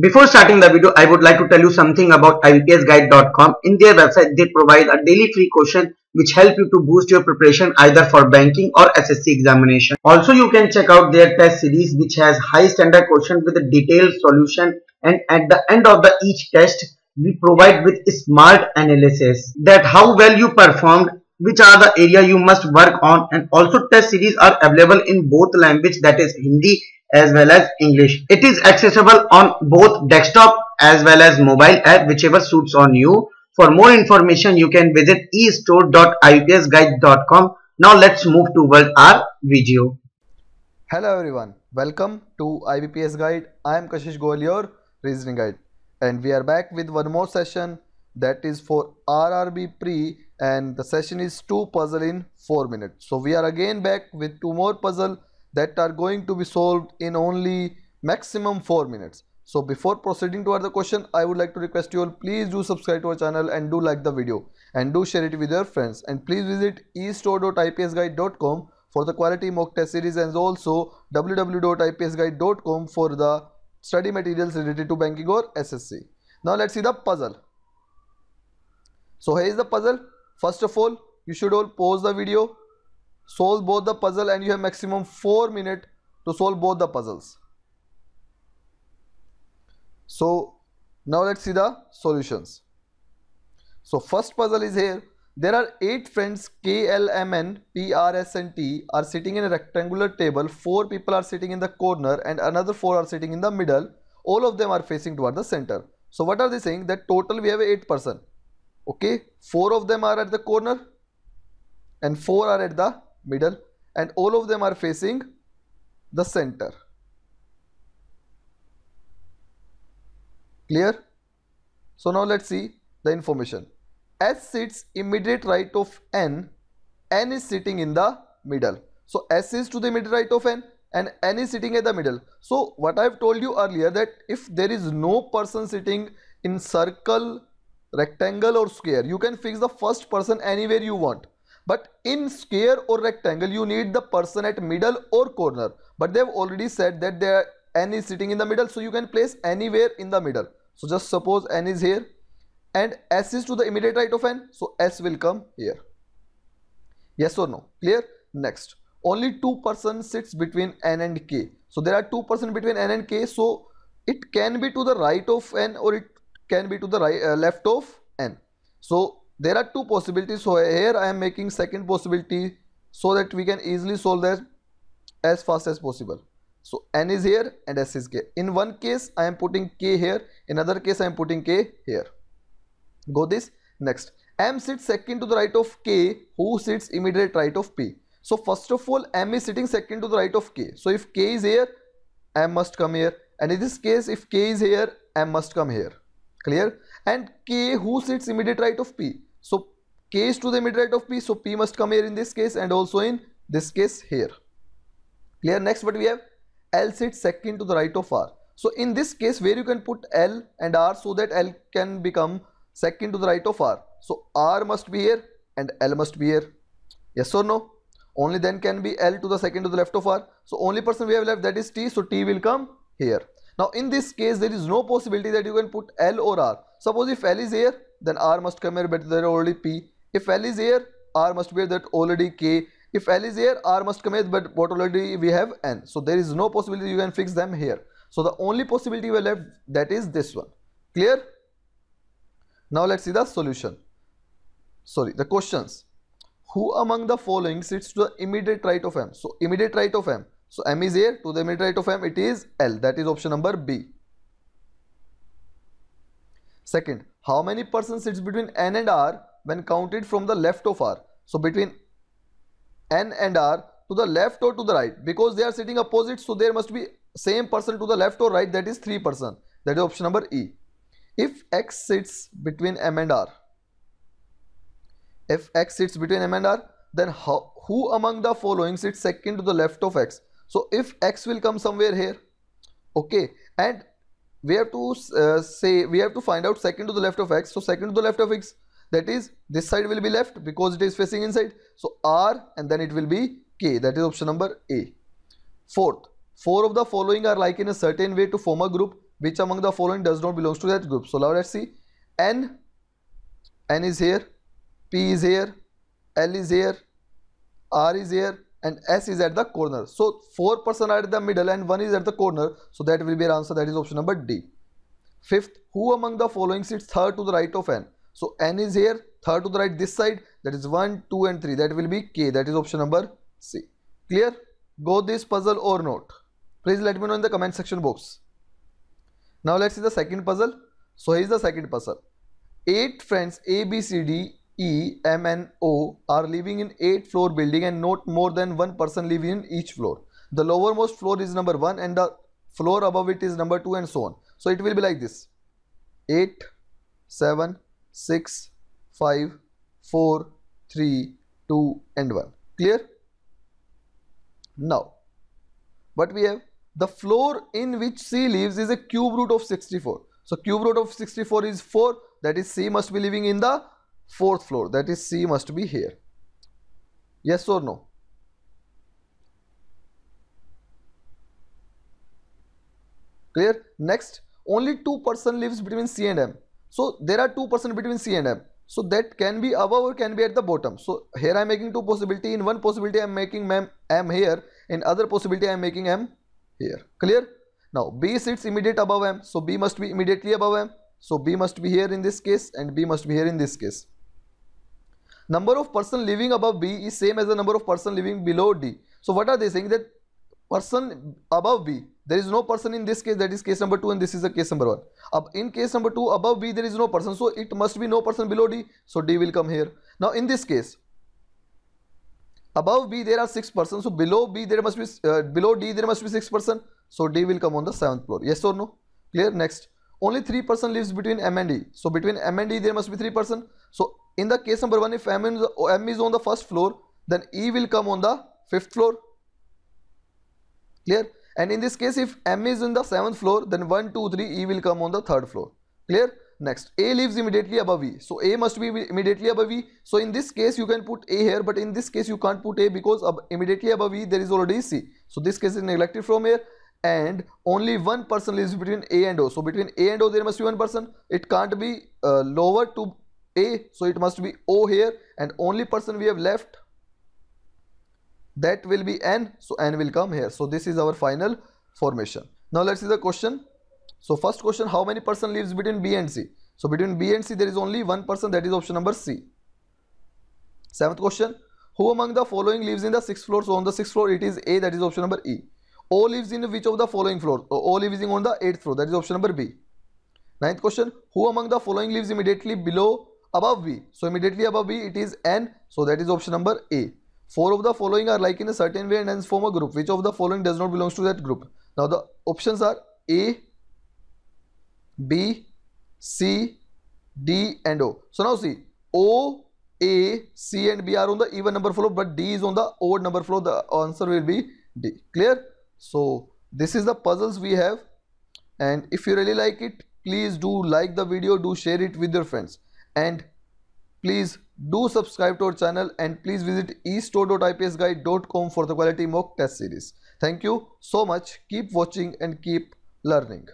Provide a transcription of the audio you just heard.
Before starting the video, I would like to tell you something about IBPSguide.com. In their website, they provide a daily free question which help you to boost your preparation either for banking or SSC examination. Also, you can check out their test series which has high standard question with a detailed solution and at the end of the each test, we provide with smart analysis that how well you performed which are the area you must work on and also test series are available in both language that is Hindi as well as English. It is accessible on both desktop as well as mobile app whichever suits on you. For more information you can visit estore.iupsguide.com. Now let's move toward our video. Hello everyone. Welcome to IBPS Guide. I am Kashish your Reasoning Guide. And we are back with one more session that is for RRB pre and the session is two puzzle in four minutes so we are again back with two more puzzle that are going to be solved in only maximum four minutes so before proceeding towards the question I would like to request you all please do subscribe to our channel and do like the video and do share it with your friends and please visit estore.ipsguide.com for the quality mock test series and also www.ipsguide.com for the study materials related to banking or SSC now let's see the puzzle so here is the puzzle. First of all, you should all pause the video, solve both the puzzle and you have maximum 4 minutes to solve both the puzzles. So now let's see the solutions. So first puzzle is here. There are 8 friends K, L, M, N, P, R, S and T are sitting in a rectangular table. 4 people are sitting in the corner and another 4 are sitting in the middle. All of them are facing toward the center. So what are they saying? That total we have 8 person okay four of them are at the corner and four are at the middle and all of them are facing the center clear so now let's see the information s sits immediate right of n n is sitting in the middle so s is to the middle right of n and n is sitting at the middle so what i've told you earlier that if there is no person sitting in circle rectangle or square you can fix the first person anywhere you want but in square or rectangle you need the person at middle or corner but they've already said that there n is sitting in the middle so you can place anywhere in the middle so just suppose n is here and s is to the immediate right of n so s will come here yes or no clear next only two person sits between n and k so there are two person between n and k so it can be to the right of n or it can be to the right uh, left of n so there are two possibilities so here i am making second possibility so that we can easily solve that as fast as possible so n is here and s is here in one case i am putting k here in other case i am putting k here go this next m sits second to the right of k who sits immediate right of p so first of all m is sitting second to the right of k so if k is here m must come here and in this case if k is here m must come here clear and k who sits immediate right of p so k is to the immediate right of p so p must come here in this case and also in this case here clear next what we have l sits second to the right of r so in this case where you can put l and r so that l can become second to the right of r so r must be here and l must be here yes or no only then can be l to the second to the left of r so only person we have left that is t so t will come here now in this case there is no possibility that you can put L or R. Suppose if L is here then R must come here but there already P. If L is here R must be that already K. If L is here R must come here but what already we have N. So there is no possibility you can fix them here. So the only possibility we left that is this one. Clear? Now let's see the solution. Sorry the questions. Who among the following sits to the immediate right of M? So immediate right of M so M is here, to the immediate right of M it is L, that is option number B. Second, how many person sits between N and R when counted from the left of R? So between N and R to the left or to the right because they are sitting opposite so there must be same person to the left or right that is 3 person that is option number E. If X sits between M and R if X sits between M and R then how, who among the following sits second to the left of X so if x will come somewhere here, okay, and we have to uh, say, we have to find out second to the left of x. So second to the left of x, that is this side will be left because it is facing inside. So r and then it will be k, that is option number A. Fourth, four of the following are like in a certain way to form a group which among the following does not belongs to that group. So now let's see, n, n is here, p is here, l is here, r is here, and S is at the corner. So four person are at the middle and one is at the corner. So that will be our answer. That is option number D. Fifth, who among the following sits third to the right of N? So N is here, third to the right this side. That is 1, 2 and 3. That will be K. That is option number C. Clear? Go this puzzle or not? Please let me know in the comment section box. Now let's see the second puzzle. So here is the second puzzle. 8 friends A, B, C, D E, M and O are living in 8 floor building and not more than one person living in each floor. The lowermost floor is number 1 and the floor above it is number 2 and so on. So it will be like this. 8, 7, 6, 5, 4, 3, 2 and 1. Clear? Now, what we have? The floor in which C lives is a cube root of 64. So cube root of 64 is 4 that is C must be living in the fourth floor that is C must be here yes or no clear next only two person lives between C and M so there are two person between C and M so that can be above or can be at the bottom so here I am making two possibility in one possibility I am making M here in other possibility I am making M here clear now B sits immediate above M so B must be immediately above M so B must be here in this case and B must be here in this case number of person living above B is same as the number of person living below D. So what are they saying that person above B, there is no person in this case that is case number 2 and this is the case number 1. Ab in case number 2 above B there is no person so it must be no person below D so D will come here. Now in this case above B there are 6 persons so below B there must be uh, below D there must be 6 person so D will come on the 7th floor. Yes or no? Clear? Next. Only 3 person lives between M and D. So between M and D there must be 3 person. So in the case number 1, if M is, M is on the first floor, then E will come on the fifth floor. Clear? And in this case, if M is in the seventh floor, then 1, 2, 3, E will come on the third floor. Clear? Next, A leaves immediately above E. So, A must be immediately above E. So, in this case, you can put A here, but in this case, you can't put A because ab immediately above E, there is already C. So, this case is neglected from here and only one person lives between A and O. So, between A and O, there must be one person. It can't be uh, lower to a. So it must be O here and only person we have left that will be N. So N will come here. So this is our final formation. Now let's see the question. So first question how many person lives between B and C? So between B and C there is only one person that is option number C. Seventh question who among the following lives in the sixth floor? So on the sixth floor it is A that is option number E. O lives in which of the following floor? So o lives in on the eighth floor that is option number B. Ninth question, who among the following lives immediately below above V. So immediately above V it is N. So that is option number A. Four of the following are like in a certain way and hence form a group. Which of the following does not belongs to that group? Now the options are A, B, C, D and O. So now see O, A, C and B are on the even number flow but D is on the odd number flow. The answer will be D. Clear? So this is the puzzles we have and if you really like it please do like the video do share it with your friends and please do subscribe to our channel and please visit e-store.ipsguide.com for the quality mock test series. Thank you so much. Keep watching and keep learning.